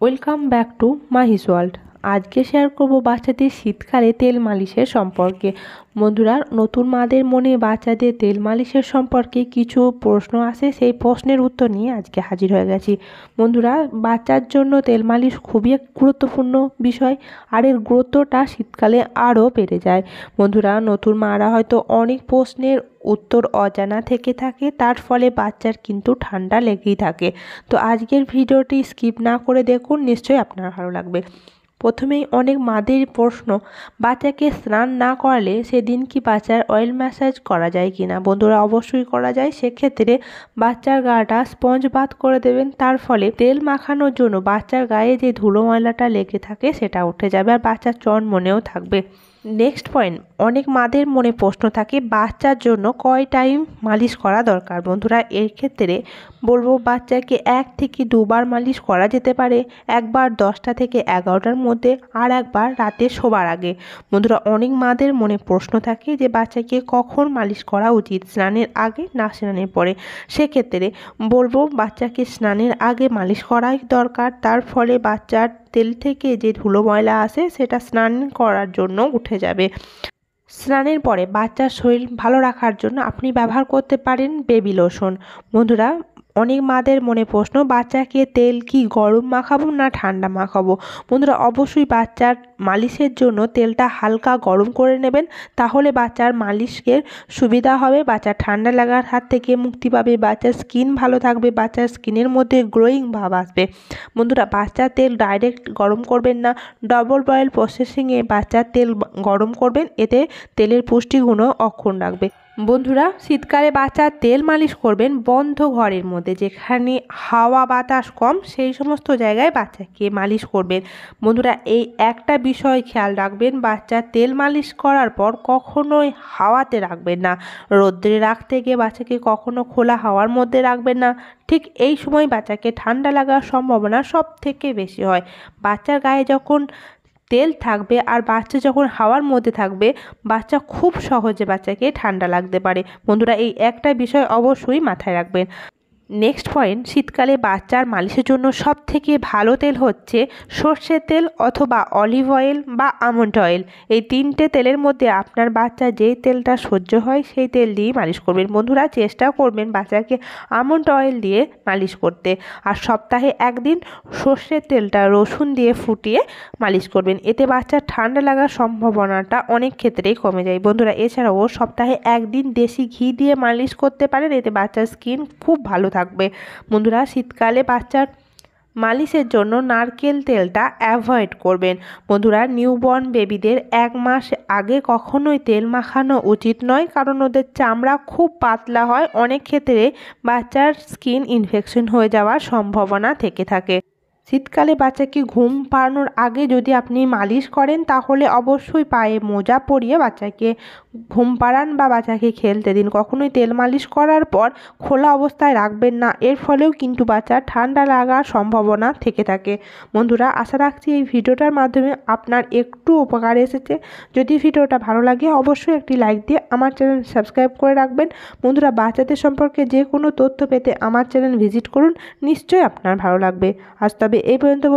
Welcome back to Mahi's World. আজকে share করবো বাচ্চাদের শীতকালে তেল মালিশের সম্পর্কে বন্ধুরা নতুন মাদের মনে বাচ্চাদের তেল মালিশের সম্পর্কে কিছু প্রশ্ন আসে সেই প্রশ্নের উত্তর নিয়ে আজকে হাজির হয়ে গেছি বন্ধুরা বাচ্চার জন্য তেল মালিশ খুবই এক গুরুত্বপূর্ণ বিষয় আর এর গুরুত্বটা শীতকালে আরও বেড়ে যায় বন্ধুরা নতুন মারা হয়তো অনেক প্রশ্নের উত্তর অজানা থেকে থাকে তার ফলে বাচ্চার কিন্তু ঠান্ডা লেগেই থাকে তো আজকের ভিডিওটি স্কিপ না করে দেখুন নিশ্চয়ই আপনার ভালো লাগবে প্রথমেই অনেক মাদের প্রশ্ন বাচ্চাকে স্নান না করালে সেদিন কি বাচ্চার অয়েল ম্যাসাজ করা যায় কি না বন্ধুরা অবশ্যই করা যায় সেক্ষেত্রে বাচ্চার গাটা স্পঞ্জ বাদ করে দেবেন তার ফলে তেল মাখানোর জন্য বাচ্চার গায়ে যে ধুলো ময়লাটা লেগে থাকে সেটা উঠে যাবে আর বাচ্চার চন মনেও থাকবে নেক্সট পয়েন্ট অনেক মাদের মনে প্রশ্ন থাকে বাচ্চার জন্য কয় টাইম মালিশ করা দরকার বন্ধুরা এর ক্ষেত্রে বলবো বাচ্চাকে এক থেকে দুবার মালিশ করা যেতে পারে একবার দশটা থেকে এগারোটার মধ্যে মধ্যে আর একবার রাতে শোবার আগে বন্ধুরা অনেক মাদের মনে প্রশ্ন থাকে যে বাচ্চাকে কখন মালিশ করা উচিত স্নানের আগে না স্নানের পরে সেক্ষেত্রে বলবো বাচ্চাকে স্নানের আগে মালিশ করাই দরকার তার ফলে বাচ্চার তেল থেকে যে ধুলো ময়লা আসে সেটা স্নান করার জন্য উঠে যাবে স্নানের পরে বাচ্চার শরীর ভালো রাখার জন্য আপনি ব্যবহার করতে পারেন বেবি লোশন বন্ধুরা অনেক মাদের মনে প্রশ্ন বাচ্চাকে তেল কি গরম মাখাবো না ঠান্ডা মাখাবো বন্ধুরা অবশ্যই বাচ্চার মালিশের জন্য তেলটা হালকা গরম করে নেবেন তাহলে বাচ্চার মালিশের সুবিধা হবে বাচ্চা ঠান্ডা লাগার হাত থেকে মুক্তি পাবে বাচ্চার স্কিন ভালো থাকবে বাচ্চার স্কিনের মধ্যে গ্রোয়িং ভাব আসবে বন্ধুরা বাচ্চার তেল ডাইরেক্ট গরম করবেন না ডবল বয়েল প্রসেসিংয়ে বাচ্চার তেল গরম করবেন এতে তেলের পুষ্টিগুণও অক্ষুণ রাখবে বন্ধুরা শীতকালে বাচ্চার তেল মালিশ করবেন বন্ধ ঘরের মধ্যে যেখানে হাওয়া বাতাস কম সেই সমস্ত জায়গায় বাচ্চাকে মালিশ করবেন বন্ধুরা এই একটা বিষয় খেয়াল রাখবেন বাচ্চা তেল মালিশ করার পর কখনোই হাওয়াতে রাখবেন না রোদ্রে রাখতে গিয়ে বাচ্চাকে কখনো খোলা হাওয়ার মধ্যে রাখবেন না ঠিক এই সময় বাচ্চাকে ঠান্ডা লাগার সম্ভাবনা সব থেকে বেশি হয় বাচ্চার গায়ে যখন তেল থাকবে আর বাচ্চা যখন হাওয়ার মধ্যে থাকবে বাচ্চা খুব সহজে বাচ্চাকে ঠান্ডা লাগতে পারে বন্ধুরা এই একটা বিষয় অবশ্যই মাথায় রাখবেন নেক্সট পয়েন্ট শীতকালে বাচ্চার মালিশের জন্য সবথেকে ভালো তেল হচ্ছে সর্ষের তেল অথবা অলিভ অয়েল বা আমন্ড অয়েল এই তিনটে তেলের মধ্যে আপনার বাচ্চা যে তেলটা সহ্য হয় সেই তেল দিয়ে মালিশ করবেন বন্ধুরা চেষ্টা করবেন বাচ্চাকে আমন্ড অয়েল দিয়ে মালিশ করতে আর সপ্তাহে একদিন সর্ষের তেলটা রসুন দিয়ে ফুটিয়ে মালিশ করবেন এতে বাচ্চার ঠান্ডা লাগার সম্ভাবনাটা অনেক ক্ষেত্রেই কমে যায় বন্ধুরা এছাড়াও সপ্তাহে একদিন দেশি ঘি দিয়ে মালিশ করতে পারেন এতে বাচ্চার স্কিন খুব ভালো থাকে থাকবে বন্ধুরা শীতকালে বাচ্চার মালিশের জন্য নারকেল তেলটা অ্যাভয়েড করবেন বন্ধুরা নিউবর্ন বেবিদের এক মাস আগে কখনোই তেল মাখানো উচিত নয় কারণ ওদের চামড়া খুব পাতলা হয় অনেক ক্ষেত্রে বাচ্চার স্কিন ইনফেকশন হয়ে যাওয়ার সম্ভাবনা থেকে থাকে শীতকালে বাচ্চাকে ঘুম পাড়ানোর আগে যদি আপনি মালিশ করেন তাহলে অবশ্যই পায়ে মোজা পরিয়ে বাচ্চাকে ঘুম পাড়ান বা বাচ্চাকে খেলতে দিন কখনোই তেল মালিশ করার পর খোলা অবস্থায় রাখবেন না এর ফলেও কিন্তু বাচ্চার ঠান্ডা লাগার সম্ভাবনা থেকে থাকে বন্ধুরা আশা রাখছি এই ভিডিওটার মাধ্যমে আপনার একটু উপকার এসেছে যদি ভিডিওটা ভালো লাগে অবশ্যই একটি লাইক দিয়ে আমার চ্যানেল সাবস্ক্রাইব করে রাখবেন বন্ধুরা বাচ্চাদের সম্পর্কে যে কোনো তথ্য পেতে আমার চ্যানেল ভিজিট করুন নিশ্চয়ই আপনার ভালো লাগবে আজ তবে এই পর্যন্ত